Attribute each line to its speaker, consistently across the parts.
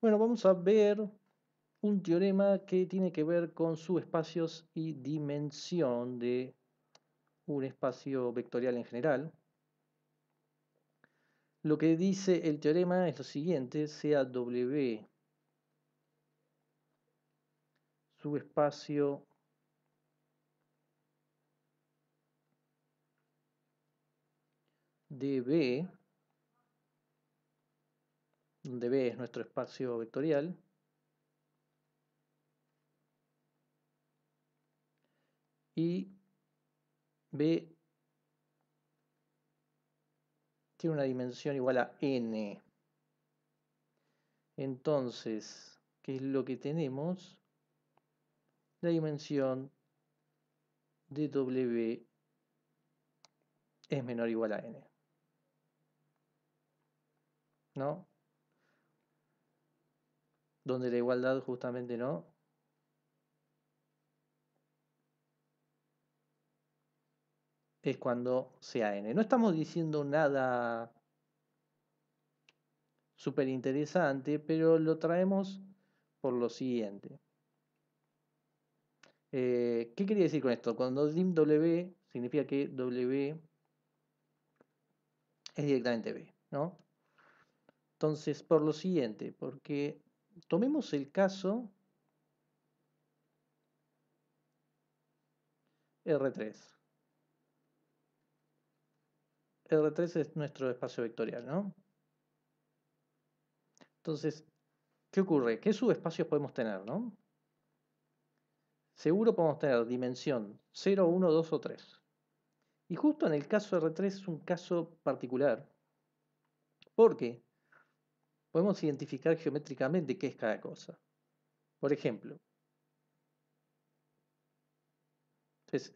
Speaker 1: Bueno, vamos a ver un teorema que tiene que ver con subespacios y dimensión de un espacio vectorial en general. Lo que dice el teorema es lo siguiente, sea W subespacio DB donde B es nuestro espacio vectorial, y B tiene una dimensión igual a n. Entonces, ¿qué es lo que tenemos? La dimensión de W es menor o igual a n. ¿No? donde la igualdad justamente no. Es cuando sea n. No estamos diciendo nada súper interesante, pero lo traemos por lo siguiente. Eh, ¿Qué quería decir con esto? Cuando dim W significa que W es directamente B, ¿no? Entonces, por lo siguiente, porque tomemos el caso R3. R3 es nuestro espacio vectorial, ¿no? Entonces, ¿qué ocurre? ¿Qué subespacios podemos tener, no? Seguro podemos tener dimensión 0, 1, 2 o 3. Y justo en el caso R3 es un caso particular. ¿Por qué? podemos identificar geométricamente qué es cada cosa. Por ejemplo,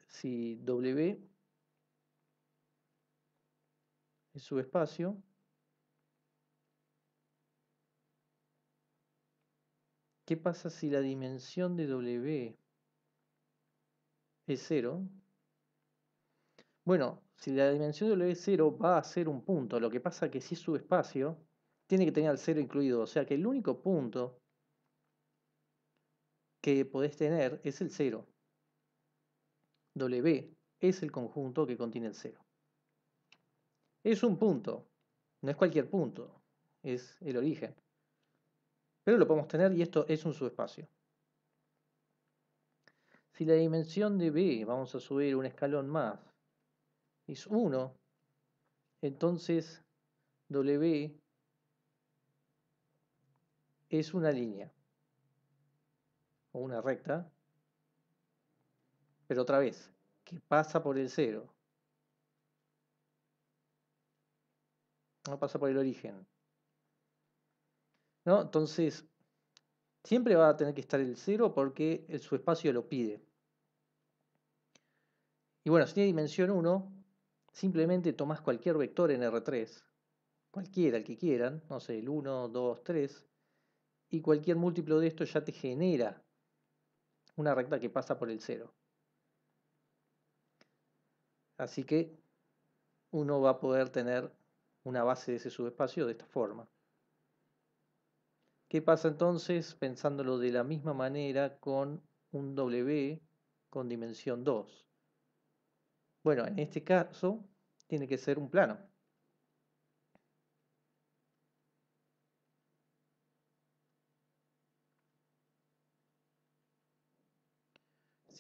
Speaker 1: si W es subespacio, ¿qué pasa si la dimensión de W es cero? Bueno, si la dimensión de W es cero va a ser un punto, lo que pasa que si es subespacio, tiene que tener el cero incluido. O sea que el único punto que podés tener es el cero. W es el conjunto que contiene el cero. Es un punto, no es cualquier punto, es el origen. Pero lo podemos tener y esto es un subespacio. Si la dimensión de B, vamos a subir un escalón más, es 1, entonces W es una línea o una recta, pero otra vez, que pasa por el cero, no pasa por el origen. Entonces, siempre va a tener que estar el cero porque su espacio lo pide. Y bueno, si tiene dimensión 1, simplemente tomás cualquier vector en R3, cualquiera, el que quieran, no sé, el 1, 2, 3, y cualquier múltiplo de esto ya te genera una recta que pasa por el cero. Así que uno va a poder tener una base de ese subespacio de esta forma. ¿Qué pasa entonces pensándolo de la misma manera con un W con dimensión 2? Bueno, en este caso tiene que ser un plano.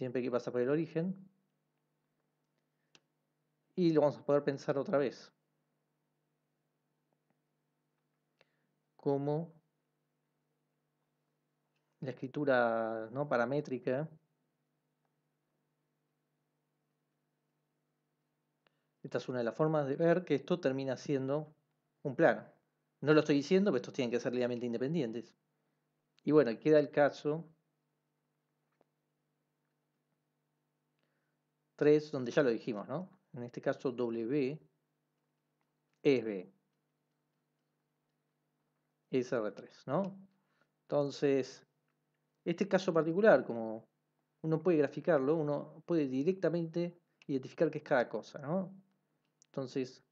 Speaker 1: siempre que pasa por el origen. Y lo vamos a poder pensar otra vez. Como la escritura ¿no? paramétrica Esta es una de las formas de ver que esto termina siendo un plano. No lo estoy diciendo, pero estos tienen que ser linealmente independientes. Y bueno, queda el caso donde ya lo dijimos, ¿no? En este caso W es B. Es R3, ¿no? Entonces, este caso particular, como uno puede graficarlo, uno puede directamente identificar qué es cada cosa, ¿no? Entonces,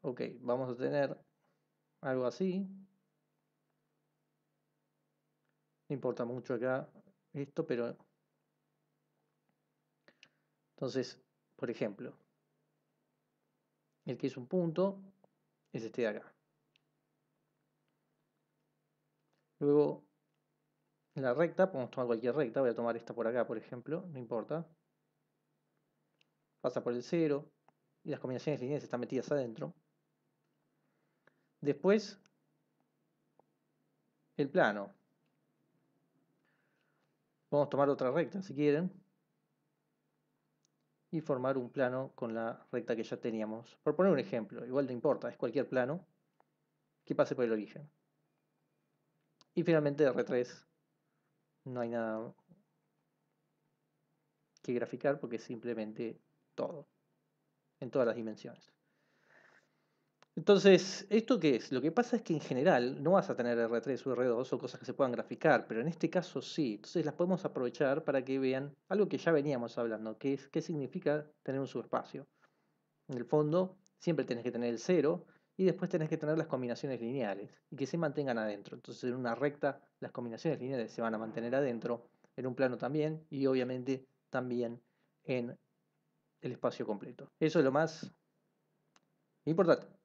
Speaker 1: ok, vamos a tener algo así. No importa mucho acá esto, pero entonces, por ejemplo, el que es un punto es este de acá. Luego, la recta, podemos tomar cualquier recta, voy a tomar esta por acá, por ejemplo, no importa. Pasa por el cero y las combinaciones lineales están metidas adentro. Después, el plano. Podemos tomar otra recta si quieren y formar un plano con la recta que ya teníamos. Por poner un ejemplo, igual no importa, es cualquier plano que pase por el origen. Y finalmente R3, no hay nada que graficar porque es simplemente todo, en todas las dimensiones. Entonces, ¿esto qué es? Lo que pasa es que en general no vas a tener R3 o R2 o cosas que se puedan graficar, pero en este caso sí. Entonces las podemos aprovechar para que vean algo que ya veníamos hablando, que es qué significa tener un subespacio. En el fondo, siempre tenés que tener el cero y después tenés que tener las combinaciones lineales y que se mantengan adentro. Entonces en una recta las combinaciones lineales se van a mantener adentro, en un plano también y obviamente también en el espacio completo. Eso es lo más importante.